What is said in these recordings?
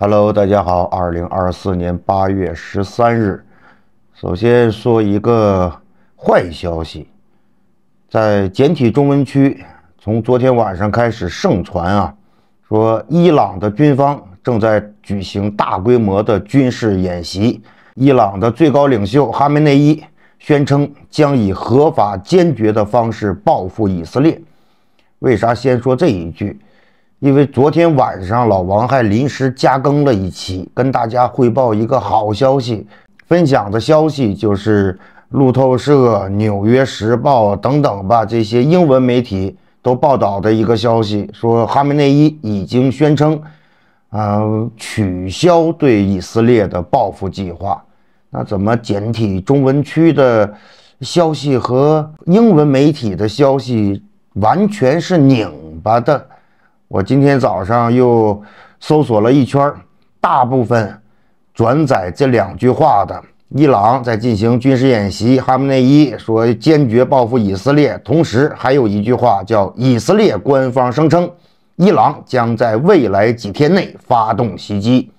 Hello，大家好。二零二四年八月十三日，首先说一个坏消息，在简体中文区，从昨天晚上开始盛传啊，说伊朗的军方正在举行大规模的军事演习。伊朗的最高领袖哈梅内伊宣称将以合法、坚决的方式报复以色列。为啥先说这一句？因为昨天晚上老王还临时加更了一期，跟大家汇报一个好消息，分享的消息就是路透社、纽约时报等等吧，这些英文媒体都报道的一个消息，说哈梅内伊已经宣称，啊，取消对以色列的报复计划。那怎么简体中文区的消息和英文媒体的消息完全是拧巴的？我今天早上又搜索了一圈，大部分转载这两句话的：伊朗在进行军事演习，哈梅内伊说坚决报复以色列，同时还有一句话叫“以色列官方声称，伊朗将在未来几天内发动袭击”。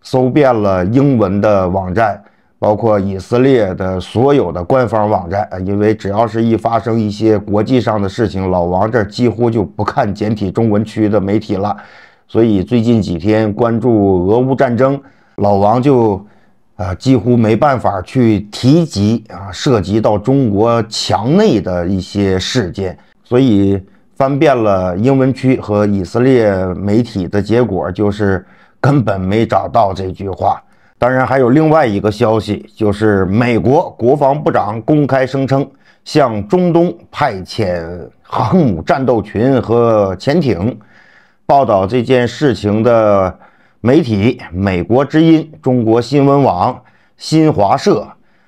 搜遍了英文的网站。包括以色列的所有的官方网站，因为只要是一发生一些国际上的事情，老王这几乎就不看简体中文区的媒体了。所以最近几天关注俄乌战争，老王就啊几乎没办法去提及啊涉及到中国墙内的一些事件。所以翻遍了英文区和以色列媒体的结果，就是根本没找到这句话。当然，还有另外一个消息，就是美国国防部长公开声称向中东派遣航母战斗群和潜艇。报道这件事情的媒体：美国之音、中国新闻网、新华社、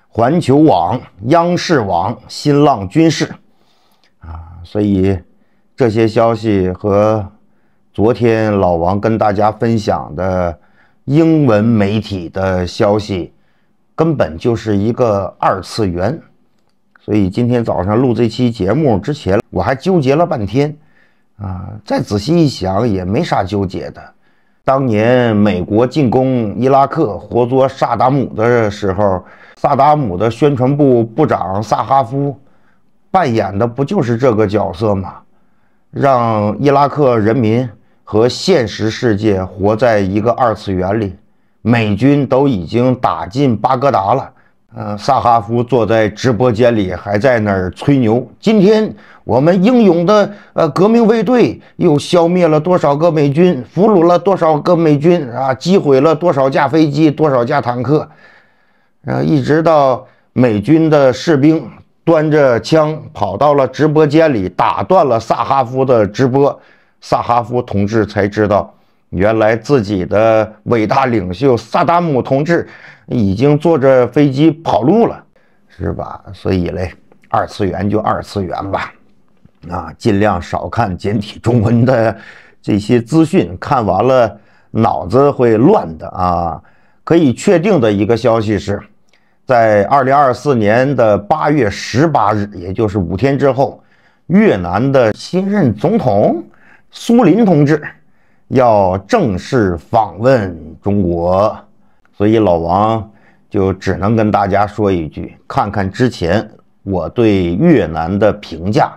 环球网、央视网、新浪军事。啊，所以这些消息和昨天老王跟大家分享的。英文媒体的消息根本就是一个二次元，所以今天早上录这期节目之前，我还纠结了半天啊。再仔细一想，也没啥纠结的。当年美国进攻伊拉克、活捉萨达姆的时候，萨达姆的宣传部部长萨哈夫扮演的不就是这个角色吗？让伊拉克人民。和现实世界活在一个二次元里，美军都已经打进巴格达了。呃，萨哈夫坐在直播间里，还在那儿吹牛。今天我们英勇的呃革命卫队又消灭了多少个美军，俘虏了多少个美军啊？击毁了多少架飞机、多少架坦克？然后一直到美军的士兵端着枪跑到了直播间里，打断了萨哈夫的直播。萨哈夫同志才知道，原来自己的伟大领袖萨达姆同志已经坐着飞机跑路了，是吧？所以嘞，二次元就二次元吧，啊，尽量少看简体中文的这些资讯，看完了脑子会乱的啊。可以确定的一个消息是，在二零二四年的八月十八日，也就是五天之后，越南的新任总统。苏林同志要正式访问中国，所以老王就只能跟大家说一句：看看之前我对越南的评价。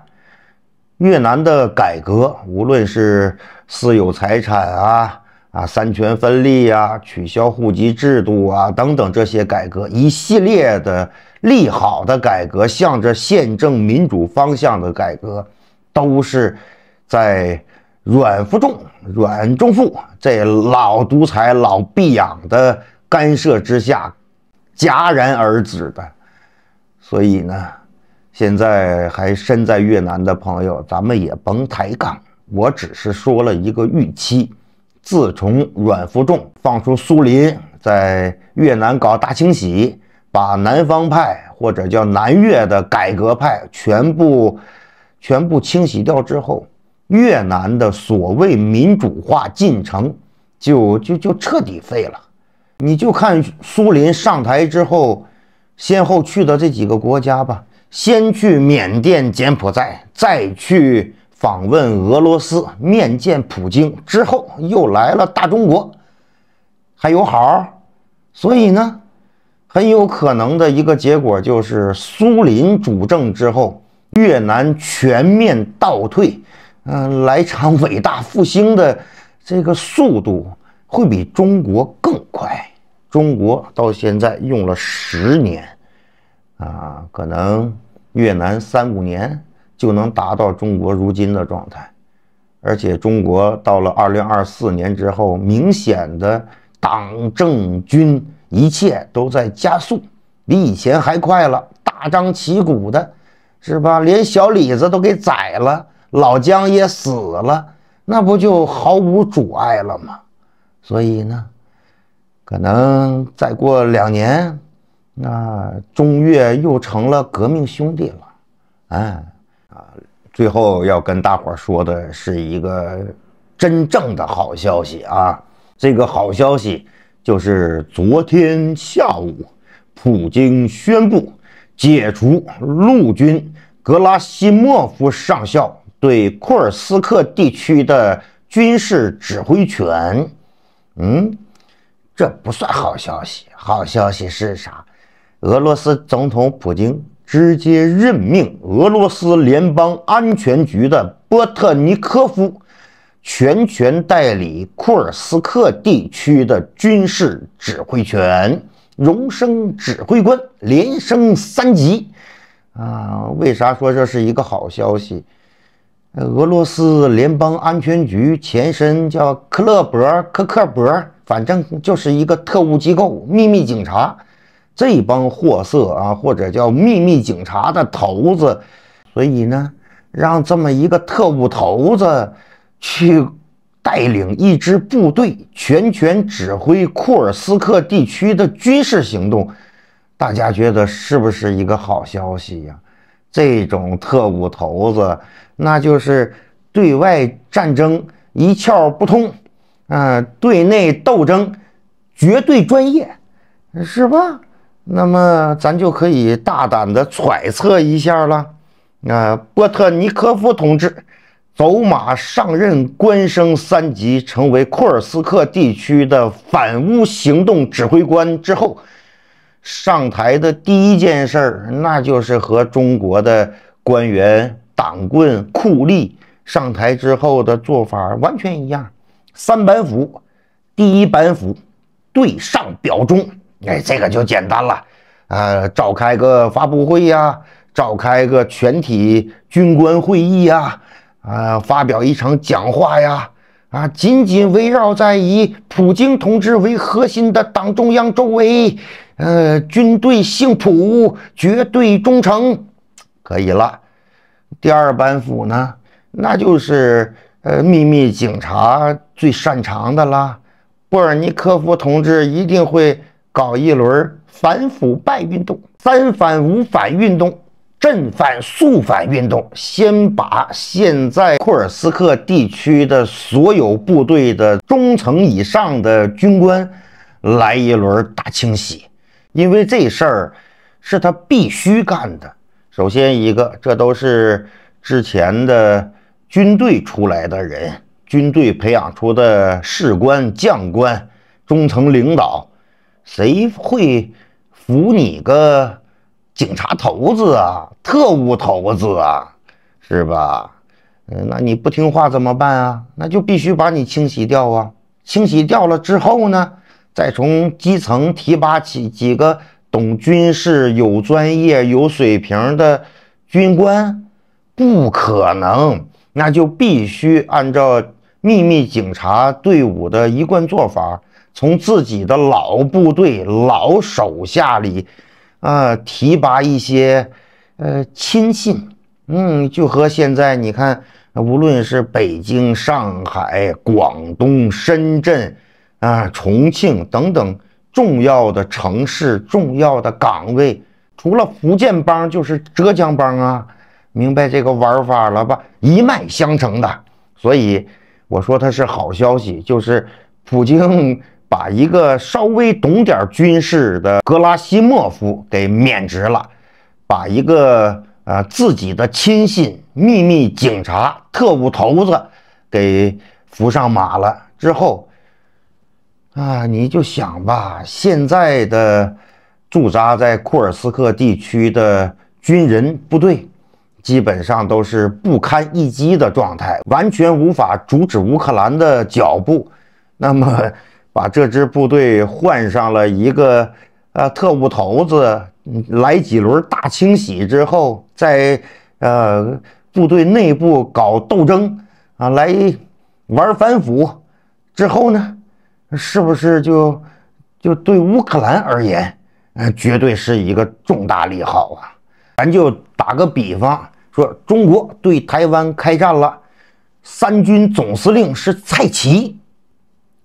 越南的改革，无论是私有财产啊、啊三权分立啊、取消户籍制度啊等等这些改革，一系列的利好的改革，向着宪政民主方向的改革，都是在。阮福仲、阮仲富这老独裁、老必养的干涉之下戛然而止的，所以呢，现在还身在越南的朋友，咱们也甭抬杠。我只是说了一个预期：自从阮福仲放出苏林在越南搞大清洗，把南方派或者叫南越的改革派全部、全部清洗掉之后。越南的所谓民主化进程，就就就彻底废了。你就看苏林上台之后，先后去的这几个国家吧，先去缅甸、柬埔寨，再去访问俄罗斯，面见普京，之后又来了大中国，还有好。所以呢，很有可能的一个结果就是，苏林主政之后，越南全面倒退。嗯，来场伟大复兴的这个速度会比中国更快。中国到现在用了十年，啊，可能越南三五年就能达到中国如今的状态。而且中国到了二零二四年之后，明显的党政军一切都在加速，比以前还快了，大张旗鼓的，是吧？连小李子都给宰了。老姜也死了，那不就毫无阻碍了吗？所以呢，可能再过两年，那中越又成了革命兄弟了。哎啊，最后要跟大伙说的是一个真正的好消息啊！这个好消息就是昨天下午，普京宣布解除陆军格拉西莫夫上校。对库尔斯克地区的军事指挥权，嗯，这不算好消息。好消息是啥？俄罗斯总统普京直接任命俄罗斯联邦安全局的波特尼科夫全权代理库尔斯克地区的军事指挥权，荣升指挥官，连升三级。啊，为啥说这是一个好消息？俄罗斯联邦安全局前身叫克勒伯、克克伯，反正就是一个特务机构、秘密警察。这帮货色啊，或者叫秘密警察的头子，所以呢，让这么一个特务头子去带领一支部队，全权指挥库尔斯克地区的军事行动，大家觉得是不是一个好消息呀？这种特务头子，那就是对外战争一窍不通，啊，对内斗争绝对专业，是吧？那么咱就可以大胆的揣测一下了，啊，波特尼科夫同志走马上任，官升三级，成为库尔斯克地区的反乌行动指挥官之后。上台的第一件事儿，那就是和中国的官员、党棍、酷吏上台之后的做法完全一样，三板斧。第一板斧，对上表忠，哎，这个就简单了，呃，召开个发布会呀，召开个全体军官会议呀，啊，发表一场讲话呀，啊，紧紧围绕在以普京同志为核心的党中央周围。呃，军队姓土，绝对忠诚，可以了。第二板斧呢，那就是呃，秘密警察最擅长的啦。布尔尼科夫同志一定会搞一轮反腐败运动，三反五反运动，镇反肃反运动，先把现在库尔斯克地区的所有部队的中层以上的军官来一轮大清洗。因为这事儿是他必须干的。首先一个，这都是之前的军队出来的人，军队培养出的士官、将官、中层领导，谁会服你个警察头子啊、特务头子啊，是吧？嗯，那你不听话怎么办啊？那就必须把你清洗掉啊！清洗掉了之后呢？再从基层提拔起几个懂军事、有专业、有水平的军官，不可能。那就必须按照秘密警察队伍的一贯做法，从自己的老部队、老手下里，啊，提拔一些呃亲信。嗯，就和现在你看，无论是北京、上海、广东、深圳。啊，重庆等等重要的城市、重要的岗位，除了福建帮就是浙江帮啊！明白这个玩法了吧？一脉相承的，所以我说它是好消息，就是普京把一个稍微懂点军事的格拉西莫夫给免职了，把一个呃自己的亲信、秘密警察、特务头子给扶上马了之后。啊，你就想吧，现在的驻扎在库尔斯克地区的军人部队，基本上都是不堪一击的状态，完全无法阻止乌克兰的脚步。那么，把这支部队换上了一个呃特务头子，来几轮大清洗之后，在呃部队内部搞斗争啊，来玩反腐之后呢？是不是就就对乌克兰而言，绝对是一个重大利好啊！咱就打个比方说，中国对台湾开战了，三军总司令是蔡奇，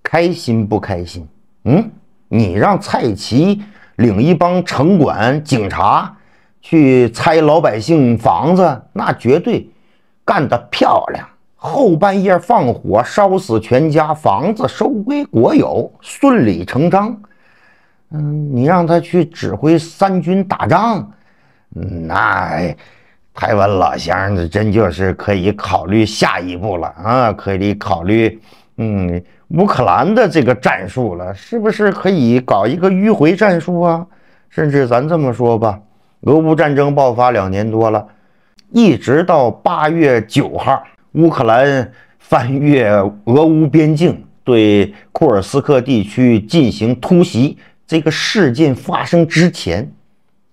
开心不开心？嗯，你让蔡奇领一帮城管警察去拆老百姓房子，那绝对干得漂亮！后半夜放火烧死全家，房子收归国有，顺理成章。嗯，你让他去指挥三军打仗，那台湾老乡这真就是可以考虑下一步了啊！可以考虑，嗯，乌克兰的这个战术了，是不是可以搞一个迂回战术啊？甚至咱这么说吧，俄乌战争爆发两年多了，一直到八月九号。乌克兰翻越俄乌边境，对库尔斯克地区进行突袭。这个事件发生之前，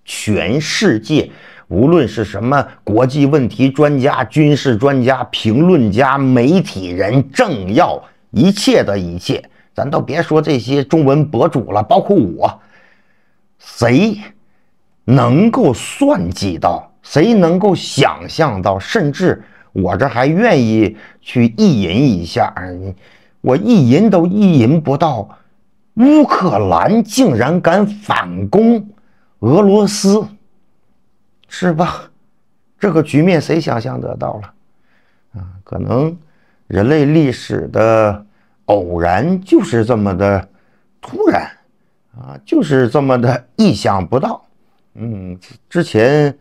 全世界无论是什么国际问题专家、军事专家、评论家、媒体人、政要，一切的一切，咱都别说这些中文博主了，包括我，谁能够算计到？谁能够想象到？甚至？我这还愿意去意淫一下我意淫都意淫不到，乌克兰竟然敢反攻俄罗斯，是吧？这个局面谁想象得到了？啊，可能人类历史的偶然就是这么的突然啊，就是这么的意想不到。嗯，之前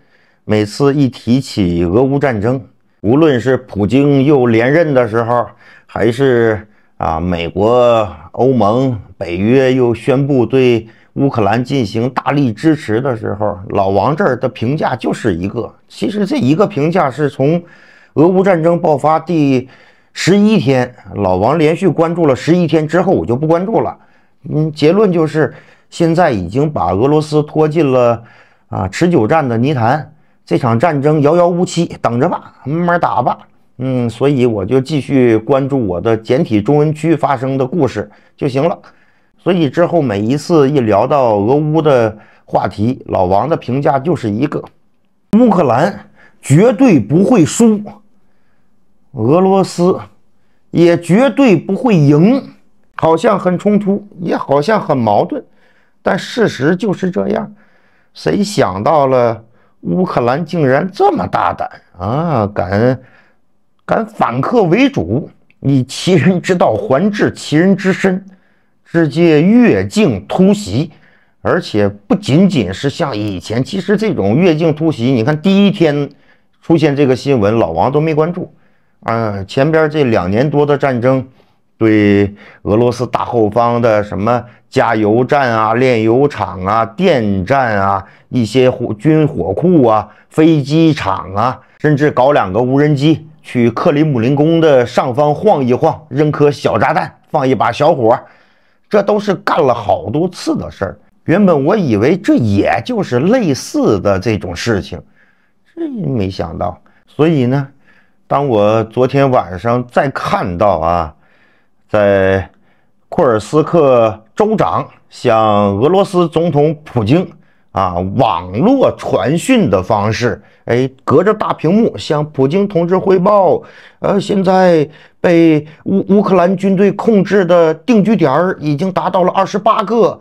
每次一提起俄乌战争。无论是普京又连任的时候，还是啊美国、欧盟、北约又宣布对乌克兰进行大力支持的时候，老王这儿的评价就是一个。其实这一个评价是从俄乌战争爆发第十一天，老王连续关注了十一天之后，我就不关注了。嗯，结论就是现在已经把俄罗斯拖进了啊持久战的泥潭。这场战争遥遥无期，等着吧，慢慢打吧。嗯，所以我就继续关注我的简体中文区发生的故事就行了。所以之后每一次一聊到俄乌的话题，老王的评价就是一个：乌克兰绝对不会输，俄罗斯也绝对不会赢。好像很冲突，也好像很矛盾，但事实就是这样。谁想到了？乌克兰竟然这么大胆啊！敢敢反客为主，以其人之道还治其人之身，直接越境突袭，而且不仅仅是像以前。其实这种越境突袭，你看第一天出现这个新闻，老王都没关注啊。前边这两年多的战争，对俄罗斯大后方的什么？加油站啊，炼油厂啊，电站啊，一些火军火库啊，飞机场啊，甚至搞两个无人机去克里姆林宫的上方晃一晃，扔颗小炸弹，放一把小火，这都是干了好多次的事儿。原本我以为这也就是类似的这种事情，这没想到。所以呢，当我昨天晚上再看到啊，在库尔斯克。州长向俄罗斯总统普京啊，网络传讯的方式，哎，隔着大屏幕向普京同志汇报，呃，现在被乌乌克兰军队控制的定居点已经达到了二十八个，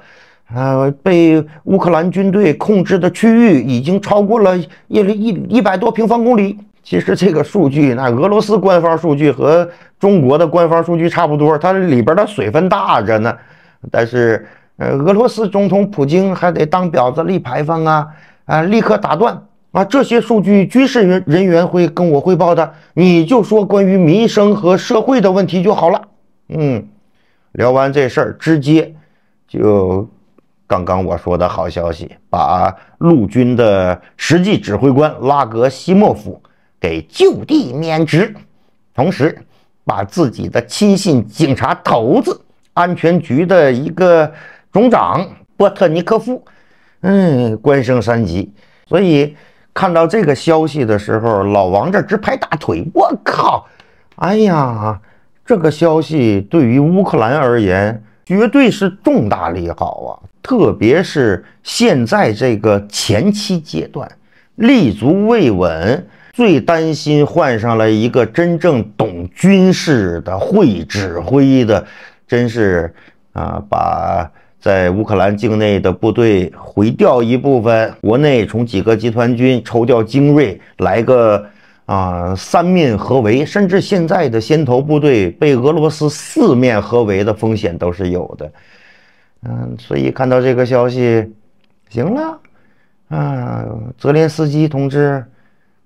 呃，被乌克兰军队控制的区域已经超过了一一一百多平方公里。其实这个数据，那俄罗斯官方数据和中国的官方数据差不多，它里边的水分大着呢。但是，呃，俄罗斯总统普京还得当婊子立牌坊啊！啊，立刻打断啊！这些数据军事人人员会跟我汇报的，你就说关于民生和社会的问题就好了。嗯，聊完这事儿，直接就刚刚我说的好消息，把陆军的实际指挥官拉格西莫夫给就地免职，同时把自己的亲信警察头子。安全局的一个总长波特尼科夫，嗯，官升三级。所以看到这个消息的时候，老王这直拍大腿。我靠！哎呀，这个消息对于乌克兰而言绝对是重大利好啊！特别是现在这个前期阶段，立足未稳，最担心换上了一个真正懂军事的、会指挥的。真是，啊，把在乌克兰境内的部队回调一部分，国内从几个集团军抽调精锐来个，啊，三面合围，甚至现在的先头部队被俄罗斯四面合围的风险都是有的。嗯，所以看到这个消息，行了，啊，泽连斯基同志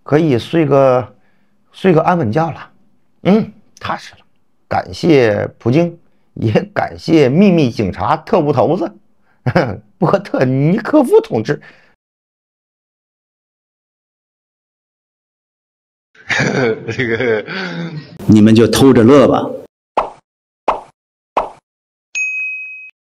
可以睡个睡个安稳觉了，嗯，踏实了，感谢普京。也感谢秘密警察特务头子 波特尼科夫同志，这个你们就偷着乐吧。